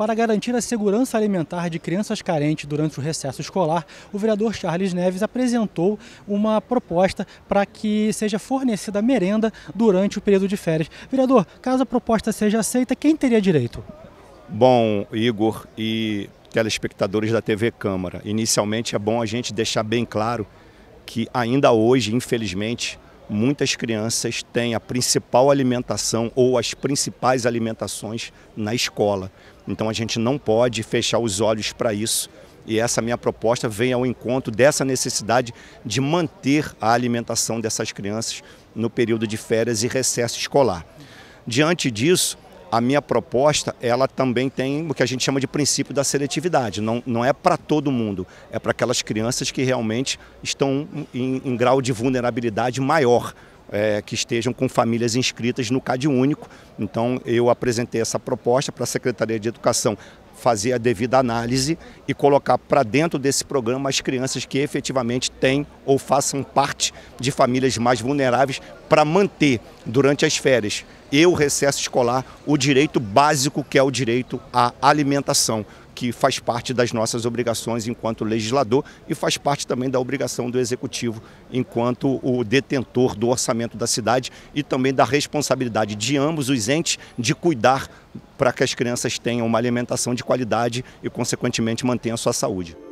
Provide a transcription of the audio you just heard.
Para garantir a segurança alimentar de crianças carentes durante o recesso escolar, o vereador Charles Neves apresentou uma proposta para que seja fornecida merenda durante o período de férias. Vereador, caso a proposta seja aceita, quem teria direito? Bom, Igor e telespectadores da TV Câmara, inicialmente é bom a gente deixar bem claro que ainda hoje, infelizmente, muitas crianças têm a principal alimentação ou as principais alimentações na escola. Então a gente não pode fechar os olhos para isso. E essa minha proposta vem ao encontro dessa necessidade de manter a alimentação dessas crianças no período de férias e recesso escolar. Diante disso, a minha proposta, ela também tem o que a gente chama de princípio da seletividade. Não, não é para todo mundo, é para aquelas crianças que realmente estão em, em grau de vulnerabilidade maior. É, que estejam com famílias inscritas no CAD único. Então, eu apresentei essa proposta para a Secretaria de Educação fazer a devida análise e colocar para dentro desse programa as crianças que efetivamente têm ou façam parte de famílias mais vulneráveis para manter durante as férias e o recesso escolar o direito básico que é o direito à alimentação, que faz parte das nossas obrigações enquanto legislador e faz parte também da obrigação do executivo enquanto o detentor do orçamento da cidade e também da responsabilidade de ambos os entes de cuidar para que as crianças tenham uma alimentação de qualidade e, consequentemente, mantenham a sua saúde.